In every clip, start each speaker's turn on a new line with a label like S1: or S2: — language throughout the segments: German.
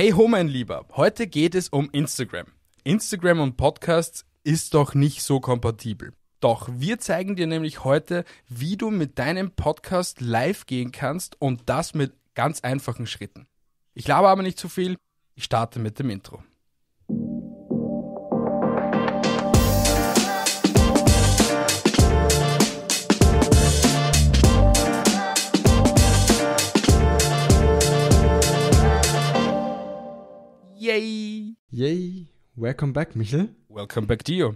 S1: Hey ho, mein Lieber, heute geht es um Instagram. Instagram und Podcasts ist doch nicht so kompatibel. Doch wir zeigen dir nämlich heute, wie du mit deinem Podcast live gehen kannst und das mit ganz einfachen Schritten. Ich laber aber nicht zu viel, ich starte mit dem Intro.
S2: Yay, welcome back, Michel. Welcome back, to you.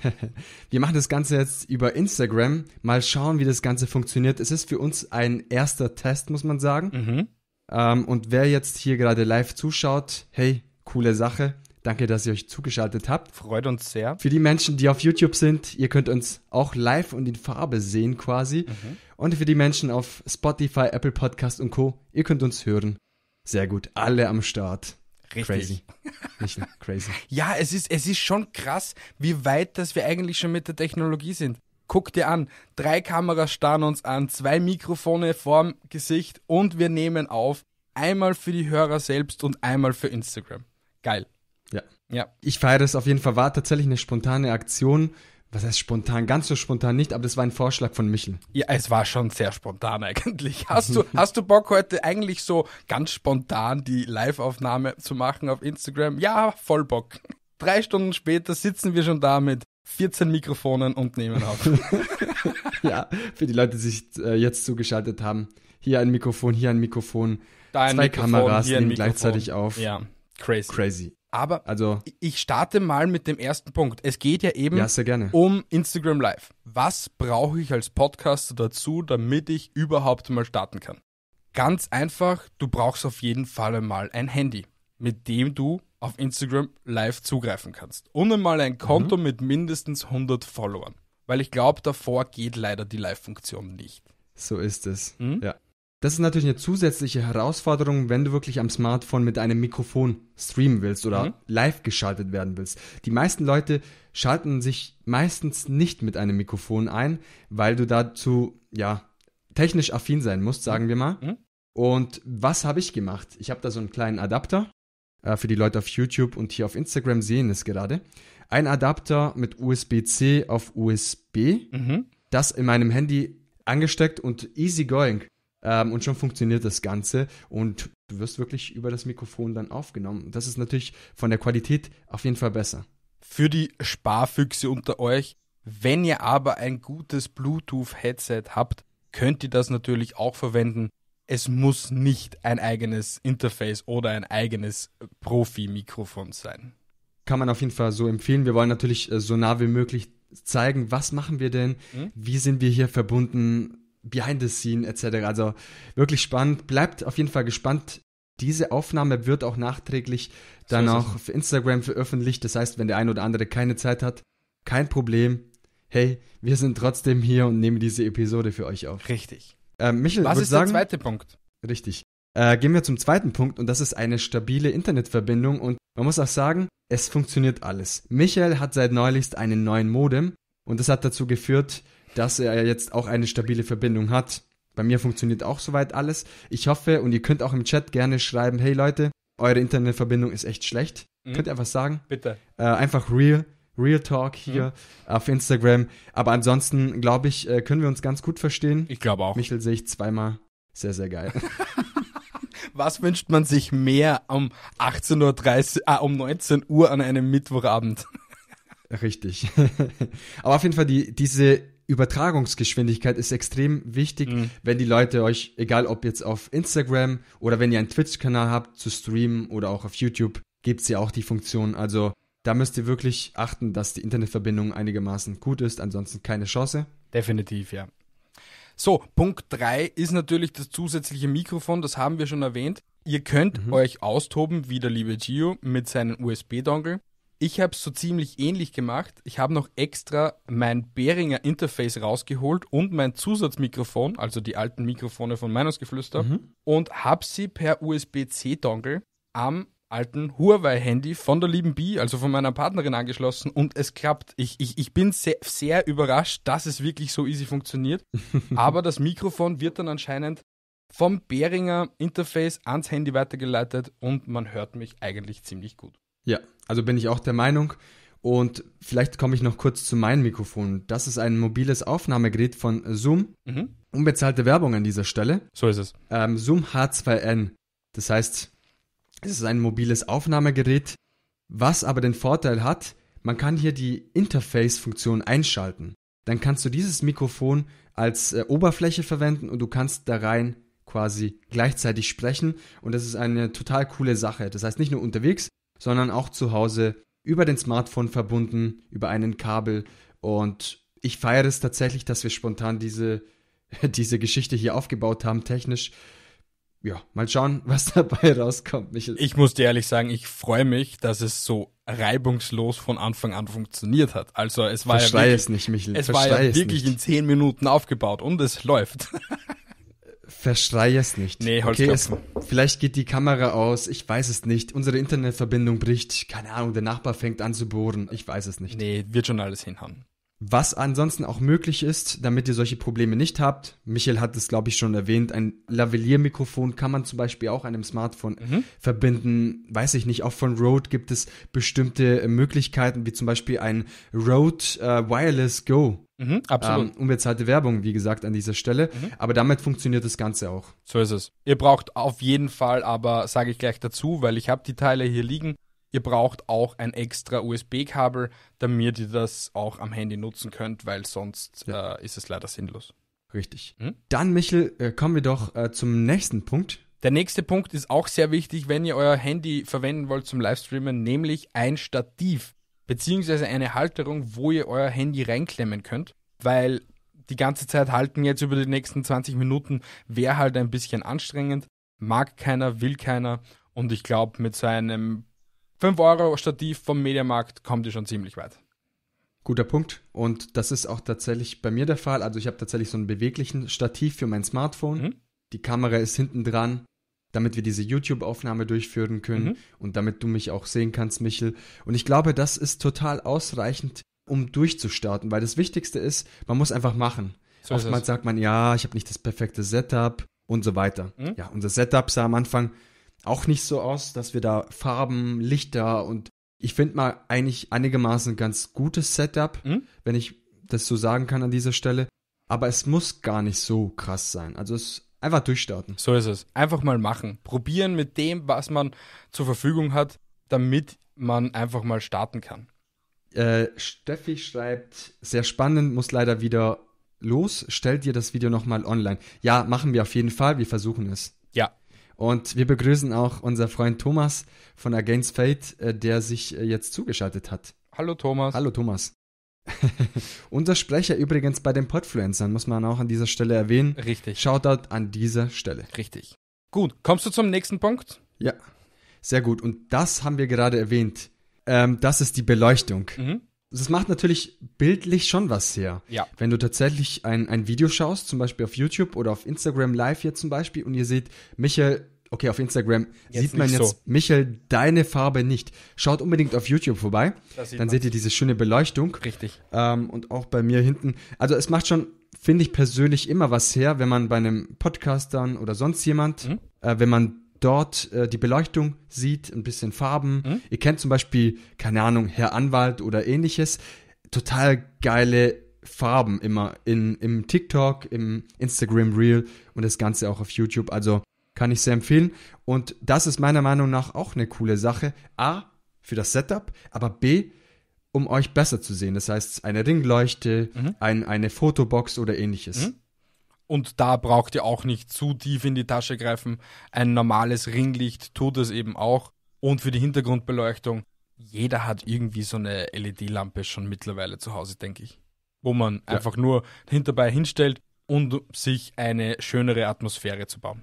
S2: wir machen das Ganze jetzt über Instagram. Mal schauen, wie das Ganze funktioniert. Es ist für uns ein erster Test, muss man sagen. Mhm. Ähm, und wer jetzt hier gerade live zuschaut, hey, coole Sache. Danke, dass ihr euch zugeschaltet habt. Freut uns sehr. Für die Menschen, die auf YouTube sind, ihr könnt uns auch live und in Farbe sehen quasi. Mhm. Und für die Menschen auf Spotify, Apple Podcast und Co, ihr könnt uns hören. Sehr gut, alle am Start. Richtig. Crazy. crazy.
S1: ja, es ist, es ist schon krass, wie weit das wir eigentlich schon mit der Technologie sind. Guck dir an, drei Kameras starren uns an, zwei Mikrofone vorm Gesicht und wir nehmen auf. Einmal für die Hörer selbst und einmal für Instagram. Geil.
S2: Ja. Ja. Ich feiere das auf jeden Fall. War tatsächlich eine spontane Aktion was heißt spontan? Ganz so spontan nicht, aber das war ein Vorschlag von Michel.
S1: Ja, es war schon sehr spontan eigentlich. Hast du, hast du Bock heute eigentlich so ganz spontan die Live-Aufnahme zu machen auf Instagram? Ja, voll Bock. Drei Stunden später sitzen wir schon da mit 14 Mikrofonen und nehmen auf. ja, für die Leute, die
S2: sich äh, jetzt zugeschaltet haben. Hier ein Mikrofon, hier ein Mikrofon. Da ein zwei Mikrofon, Kameras nehmen Mikrofon. gleichzeitig auf. Ja, crazy. Crazy. Aber also,
S1: ich starte mal mit dem ersten Punkt. Es geht ja eben ja, um Instagram Live. Was brauche ich als Podcaster dazu, damit ich überhaupt mal starten kann? Ganz einfach, du brauchst auf jeden Fall einmal ein Handy, mit dem du auf Instagram Live zugreifen kannst. Und einmal ein Konto mhm. mit mindestens 100 Followern. Weil ich glaube, davor geht leider die Live-Funktion nicht.
S2: So ist es. Mhm? Ja. Das ist natürlich eine zusätzliche Herausforderung, wenn du wirklich am Smartphone mit einem Mikrofon streamen willst oder mhm. live geschaltet werden willst. Die meisten Leute schalten sich meistens nicht mit einem Mikrofon ein, weil du dazu, ja, technisch affin sein musst, sagen mhm. wir mal. Mhm. Und was habe ich gemacht? Ich habe da so einen kleinen Adapter. Äh, für die Leute auf YouTube und hier auf Instagram sehen es gerade. Ein Adapter mit USB-C auf USB. Mhm. Das in meinem Handy angesteckt und easy going ähm, und schon funktioniert das Ganze und du wirst wirklich über das Mikrofon dann aufgenommen. Das ist natürlich von der Qualität auf jeden Fall besser. Für die
S1: Sparfüchse unter euch, wenn ihr aber ein gutes Bluetooth-Headset habt, könnt ihr das natürlich auch verwenden. Es muss nicht ein eigenes Interface oder ein eigenes Profi-Mikrofon sein.
S2: Kann man auf jeden Fall so empfehlen. Wir wollen natürlich äh, so nah wie möglich zeigen, was machen wir denn, mhm. wie sind wir hier verbunden, Behind the Scene etc. Also wirklich spannend. Bleibt auf jeden Fall gespannt. Diese Aufnahme wird auch nachträglich dann so auch auf Instagram veröffentlicht. Das heißt, wenn der ein oder andere keine Zeit hat, kein Problem. Hey, wir sind trotzdem hier und nehmen diese Episode für euch auf. Richtig. Äh, Michael, was ist sagen, der zweite Punkt? Richtig. Äh, gehen wir zum zweiten Punkt und das ist eine stabile Internetverbindung und man muss auch sagen, es funktioniert alles. Michael hat seit neulichst einen neuen Modem und das hat dazu geführt, dass er jetzt auch eine stabile Verbindung hat. Bei mir funktioniert auch soweit alles. Ich hoffe, und ihr könnt auch im Chat gerne schreiben, hey Leute, eure Internetverbindung ist echt schlecht. Mhm. Könnt ihr einfach sagen? Bitte. Äh, einfach real, real talk mhm. hier mhm. auf Instagram. Aber ansonsten, glaube ich, äh, können wir uns ganz gut verstehen. Ich
S1: glaube auch. Michel sehe ich zweimal. Sehr, sehr geil. Was wünscht man sich mehr um 18.30 Uhr, ah, um 19 Uhr an einem Mittwochabend?
S2: Richtig. Aber auf jeden Fall die, diese Übertragungsgeschwindigkeit ist extrem wichtig, mhm. wenn die Leute euch, egal ob jetzt auf Instagram oder wenn ihr einen Twitch-Kanal habt, zu streamen oder auch auf YouTube, gibt es ja auch die Funktion. Also da müsst ihr wirklich achten, dass die
S1: Internetverbindung einigermaßen gut ist, ansonsten keine Chance. Definitiv, ja. So, Punkt 3 ist natürlich das zusätzliche Mikrofon, das haben wir schon erwähnt. Ihr könnt mhm. euch austoben, wie der liebe Gio, mit seinem USB-Dongle. Ich habe es so ziemlich ähnlich gemacht. Ich habe noch extra mein Behringer Interface rausgeholt und mein Zusatzmikrofon, also die alten Mikrofone von Meinungsgeflüster, mhm. und habe sie per USB-C-Dongle am alten Huawei-Handy von der lieben Bi, also von meiner Partnerin, angeschlossen und es klappt. Ich, ich, ich bin sehr, sehr überrascht, dass es wirklich so easy funktioniert. Aber das Mikrofon wird dann anscheinend vom Behringer Interface ans Handy weitergeleitet und man hört mich eigentlich ziemlich gut.
S2: Ja, also bin ich auch der Meinung. Und vielleicht komme ich noch kurz zu meinem Mikrofon. Das ist ein mobiles Aufnahmegerät von Zoom. Mhm. Unbezahlte Werbung an dieser Stelle. So ist es. Ähm, Zoom H2N. Das heißt, es ist ein mobiles Aufnahmegerät, was aber den Vorteil hat, man kann hier die Interface-Funktion einschalten. Dann kannst du dieses Mikrofon als äh, Oberfläche verwenden und du kannst da rein quasi gleichzeitig sprechen. Und das ist eine total coole Sache. Das heißt, nicht nur unterwegs, sondern auch zu Hause über den Smartphone verbunden, über einen Kabel. Und ich feiere es tatsächlich, dass wir spontan diese,
S1: diese Geschichte hier aufgebaut haben, technisch. Ja, mal schauen, was dabei rauskommt, Michael. Ich muss dir ehrlich sagen, ich freue mich, dass es so reibungslos von Anfang an funktioniert hat. Also es war Verstehe ja wirklich, es nicht, Michel. Es Verstehe war ja wirklich nicht. in zehn Minuten aufgebaut und es läuft.
S2: Verschrei es nicht. Nee, okay, es,
S1: Vielleicht geht die Kamera aus,
S2: ich weiß es nicht. Unsere Internetverbindung bricht, keine Ahnung, der Nachbar fängt an zu bohren, ich weiß es nicht. Nee, wird schon alles hinhauen was ansonsten auch möglich ist, damit ihr solche Probleme nicht habt. Michael hat es, glaube ich, schon erwähnt. Ein Lavalier-Mikrofon kann man zum Beispiel auch an einem Smartphone mhm. verbinden. Weiß ich nicht. Auch von Rode gibt es bestimmte äh, Möglichkeiten, wie zum Beispiel ein Rode äh, Wireless Go. Mhm, absolut. Ähm, unbezahlte Werbung, wie gesagt, an dieser Stelle. Mhm.
S1: Aber damit funktioniert das Ganze auch. So ist es. Ihr braucht auf jeden Fall, aber sage ich gleich dazu, weil ich habe die Teile hier liegen, Ihr braucht auch ein extra USB-Kabel, damit ihr das auch am Handy nutzen könnt, weil sonst ja. äh, ist es leider sinnlos. Richtig. Hm?
S2: Dann, Michel, äh, kommen wir doch äh, zum nächsten Punkt.
S1: Der nächste Punkt ist auch sehr wichtig, wenn ihr euer Handy verwenden wollt zum Livestreamen, nämlich ein Stativ beziehungsweise eine Halterung, wo ihr euer Handy reinklemmen könnt, weil die ganze Zeit halten jetzt über die nächsten 20 Minuten wäre halt ein bisschen anstrengend, mag keiner, will keiner und ich glaube mit so einem 5 Euro Stativ vom Mediamarkt kommt ihr schon ziemlich weit. Guter Punkt. Und das ist auch tatsächlich bei mir der Fall. Also ich habe tatsächlich so einen beweglichen Stativ
S2: für mein Smartphone. Mhm. Die Kamera ist hinten dran, damit wir diese YouTube-Aufnahme durchführen können mhm. und damit du mich auch sehen kannst, Michel. Und ich glaube, das ist total ausreichend, um durchzustarten, weil das Wichtigste ist, man muss einfach machen. So Oftmals sagt man, ja, ich habe nicht das perfekte Setup und so weiter. Mhm. Ja, unser Setup sah am Anfang auch nicht so aus, dass wir da Farben, Lichter und ich finde mal eigentlich einigermaßen ein ganz gutes Setup, mhm. wenn ich das so sagen kann an dieser Stelle. Aber es muss gar nicht so
S1: krass sein. Also es einfach durchstarten. So ist es. Einfach mal machen. Probieren mit dem, was man zur Verfügung hat, damit man einfach mal starten kann. Äh,
S2: Steffi schreibt, sehr spannend, muss leider wieder los. Stellt ihr das Video nochmal online? Ja, machen wir auf jeden Fall. Wir versuchen es. Ja, und wir begrüßen auch unser Freund Thomas von Against Fate, äh, der sich äh, jetzt zugeschaltet hat. Hallo Thomas. Hallo Thomas. unser Sprecher übrigens bei den Podfluencern, muss man auch an dieser Stelle erwähnen. Richtig. Shoutout an dieser Stelle. Richtig. Gut, kommst du zum nächsten Punkt? Ja. Sehr gut. Und das haben wir gerade erwähnt. Ähm, das ist die Beleuchtung. Mhm das macht natürlich bildlich schon was her. Ja. Wenn du tatsächlich ein, ein Video schaust, zum Beispiel auf YouTube oder auf Instagram Live hier zum Beispiel, und ihr seht, Michael, okay, auf Instagram jetzt sieht man jetzt, so. Michael, deine Farbe nicht. Schaut unbedingt auf YouTube vorbei. Dann seht ihr diese schöne Beleuchtung. Richtig. Ähm, und auch bei mir hinten. Also es macht schon, finde ich persönlich, immer was her, wenn man bei einem Podcast oder sonst jemand, mhm. äh, wenn man dort äh, die Beleuchtung sieht, ein bisschen Farben. Mhm. Ihr kennt zum Beispiel, keine Ahnung, Herr Anwalt oder ähnliches. Total geile Farben immer in, im TikTok, im Instagram Reel und das Ganze auch auf YouTube. Also kann ich sehr empfehlen. Und das ist meiner Meinung nach auch eine coole Sache. A, für das Setup, aber B, um euch besser zu
S1: sehen. Das heißt, eine Ringleuchte, mhm. ein, eine Fotobox oder ähnliches. Mhm. Und da braucht ihr auch nicht zu tief in die Tasche greifen. Ein normales Ringlicht tut es eben auch. Und für die Hintergrundbeleuchtung, jeder hat irgendwie so eine LED-Lampe schon mittlerweile zu Hause, denke ich. Wo man ja. einfach nur hinterbei hinstellt und sich eine schönere Atmosphäre zu bauen.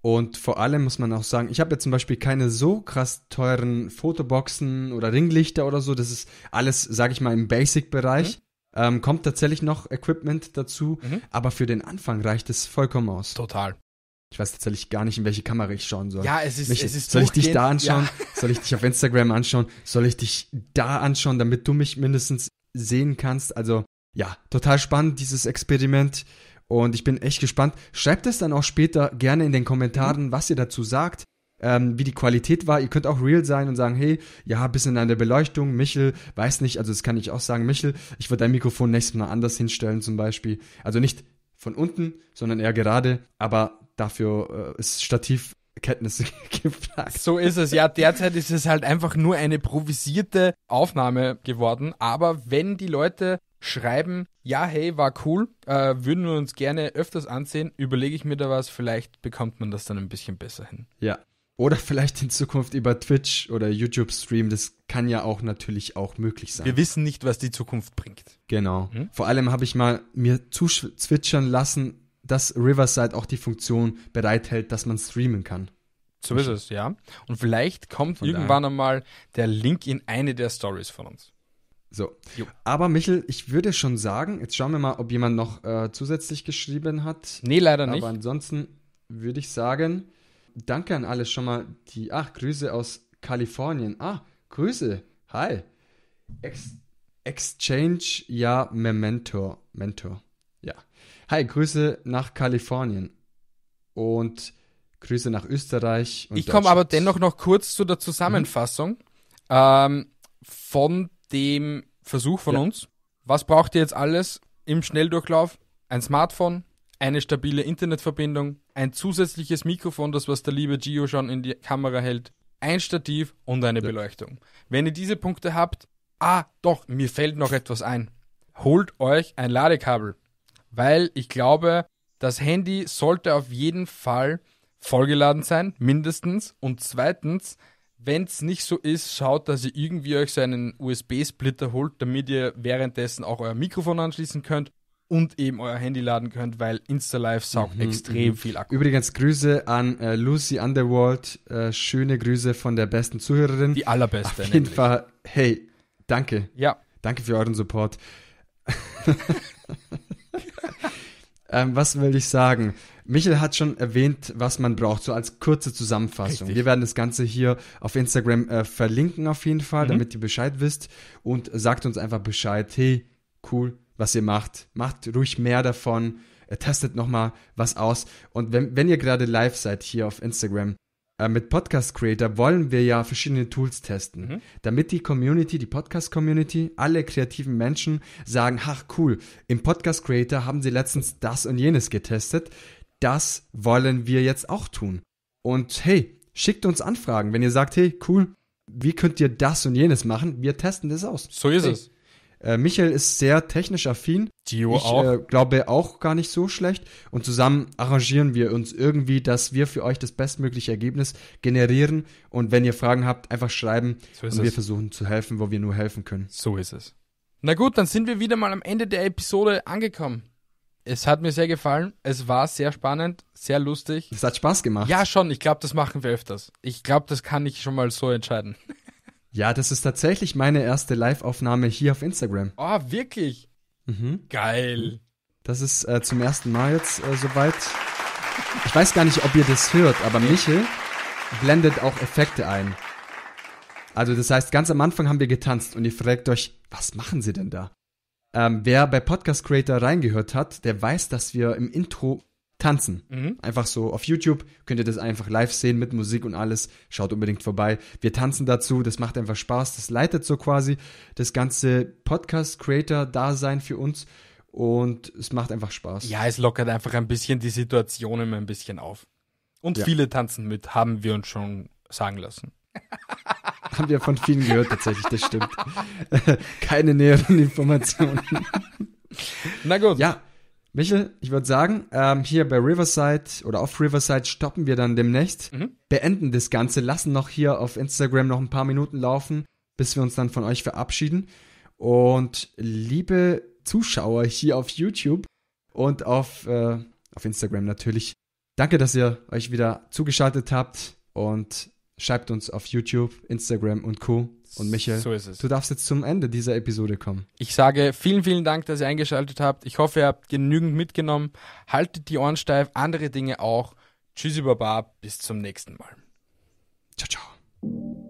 S2: Und vor allem muss man auch sagen, ich habe jetzt zum Beispiel keine so krass teuren Fotoboxen oder Ringlichter oder so. Das ist alles, sage ich mal, im Basic-Bereich. Mhm. Ähm, kommt tatsächlich noch Equipment dazu, mhm. aber für den Anfang reicht es vollkommen aus. Total. Ich weiß tatsächlich gar nicht, in welche Kamera ich schauen soll. Ja, es ist, mich, es ist Soll ich dich da anschauen? Ja. Soll ich dich auf Instagram anschauen? Soll ich dich da anschauen, damit du mich mindestens sehen kannst? Also, ja, total spannend, dieses Experiment. Und ich bin echt gespannt. Schreibt es dann auch später gerne in den Kommentaren, mhm. was ihr dazu sagt ähm, wie die Qualität war. Ihr könnt auch real sein und sagen, hey, ja, bisschen an der Beleuchtung, Michel, weiß nicht, also das kann ich auch sagen, Michel, ich würde dein Mikrofon nächstes Mal anders hinstellen zum Beispiel. Also nicht von unten, sondern eher gerade, aber dafür äh, ist Stativ Kenntnisse gefragt.
S1: So ist es. Ja, derzeit ist es halt einfach nur eine provisierte Aufnahme geworden. Aber wenn die Leute schreiben, ja, hey, war cool, äh, würden wir uns gerne öfters ansehen, überlege ich mir da was, vielleicht bekommt man das dann ein bisschen besser hin.
S2: Ja, oder vielleicht in Zukunft über Twitch oder YouTube streamen. Das kann ja auch natürlich auch möglich sein. Wir wissen nicht, was die Zukunft bringt. Genau. Hm? Vor allem habe ich mal mir zuzwitschern lassen, dass Riverside auch die Funktion bereithält, dass man streamen kann. So ist es,
S1: ja. Und vielleicht kommt Von irgendwann daher. einmal der Link in eine der Stories von uns. So.
S2: Jo. Aber Michel, ich würde schon sagen, jetzt schauen wir mal, ob jemand noch äh, zusätzlich geschrieben hat. Nee, leider nicht. Aber ansonsten würde ich sagen, danke an alle schon mal, die, ach, Grüße aus Kalifornien. Ah, Grüße. Hi. Ex Exchange, ja, Memento. Mentor. Ja. Hi, Grüße nach Kalifornien. Und Grüße nach Österreich. ich komme aber dennoch
S1: noch kurz zu der Zusammenfassung mhm. ähm, von dem Versuch von ja. uns. Was braucht ihr jetzt alles im Schnelldurchlauf? Ein Smartphone, eine stabile Internetverbindung, ein zusätzliches Mikrofon, das was der liebe Gio schon in die Kamera hält, ein Stativ und eine ja. Beleuchtung. Wenn ihr diese Punkte habt, ah, doch, mir fällt noch etwas ein. Holt euch ein Ladekabel, weil ich glaube, das Handy sollte auf jeden Fall vollgeladen sein, mindestens. Und zweitens, wenn es nicht so ist, schaut, dass ihr irgendwie euch so einen USB-Splitter holt, damit ihr währenddessen auch euer Mikrofon anschließen könnt und eben euer Handy laden könnt, weil Insta-Live saugt mhm, extrem mhm. viel Akku. Übrigens
S2: Grüße an äh, Lucy Underworld, äh, schöne Grüße von der besten Zuhörerin. Die allerbeste. Auf jeden nämlich. Fall, hey, danke. Ja. Danke für euren Support. ähm, was will ich sagen? Michael hat schon erwähnt, was man braucht, so als kurze Zusammenfassung. Richtig. Wir werden das Ganze hier auf Instagram äh, verlinken auf jeden Fall, mhm. damit ihr Bescheid wisst und sagt uns einfach Bescheid, hey, cool, was ihr macht. Macht ruhig mehr davon. Testet nochmal was aus. Und wenn, wenn ihr gerade live seid hier auf Instagram, äh, mit Podcast Creator wollen wir ja verschiedene Tools testen, mhm. damit die Community, die Podcast Community, alle kreativen Menschen sagen, ach cool, im Podcast Creator haben sie letztens das und jenes getestet. Das wollen wir jetzt auch tun. Und hey, schickt uns Anfragen, wenn ihr sagt, hey, cool, wie könnt ihr das und jenes machen? Wir testen das aus. So ist hey. es. Äh, Michael ist sehr technisch affin. Gio ich, äh, auch. Äh, glaube auch gar nicht so schlecht. Und zusammen arrangieren wir uns irgendwie, dass wir für euch das bestmögliche Ergebnis generieren. Und wenn ihr Fragen habt, einfach schreiben. So und wir versuchen zu helfen, wo wir nur helfen können. So ist es.
S1: Na gut, dann sind wir wieder mal am Ende der Episode angekommen. Es hat mir sehr gefallen. Es war sehr spannend, sehr lustig. Es hat Spaß gemacht. Ja, schon. Ich glaube, das machen wir öfters. Ich glaube, das kann ich schon mal so entscheiden.
S2: Ja, das ist tatsächlich meine erste Live-Aufnahme hier auf Instagram.
S1: Oh, wirklich? Mhm. Geil.
S2: Das ist äh, zum ersten Mal jetzt äh, soweit. Ich weiß gar nicht, ob ihr das hört, aber Michel blendet auch Effekte ein. Also das heißt, ganz am Anfang haben wir getanzt und ihr fragt euch, was machen sie denn da? Ähm, wer bei Podcast Creator reingehört hat, der weiß, dass wir im Intro tanzen. Mhm. Einfach so auf YouTube könnt ihr das einfach live sehen mit Musik und alles. Schaut unbedingt vorbei. Wir tanzen dazu, das macht einfach Spaß. Das leitet so quasi das ganze Podcast-Creator-Dasein für uns und es macht einfach Spaß. Ja, es lockert einfach ein
S1: bisschen die Situation immer ein bisschen auf. Und ja. viele tanzen mit, haben wir uns schon sagen lassen.
S2: haben wir von vielen gehört tatsächlich, das stimmt. Keine näheren Informationen. Na gut. Ja. Michel, ich würde sagen, ähm, hier bei Riverside oder auf Riverside stoppen wir dann demnächst, mhm. beenden das Ganze, lassen noch hier auf Instagram noch ein paar Minuten laufen, bis wir uns dann von euch verabschieden. Und liebe Zuschauer hier auf YouTube und auf, äh, auf Instagram natürlich, danke, dass ihr euch wieder zugeschaltet habt und schreibt uns auf YouTube, Instagram und Co und Michael, so du darfst jetzt zum Ende dieser Episode kommen.
S1: Ich sage vielen, vielen Dank, dass ihr eingeschaltet habt. Ich hoffe, ihr habt genügend mitgenommen. Haltet die Ohren steif, andere Dinge auch. Tschüssi, Baba, bis zum nächsten Mal. Ciao, ciao.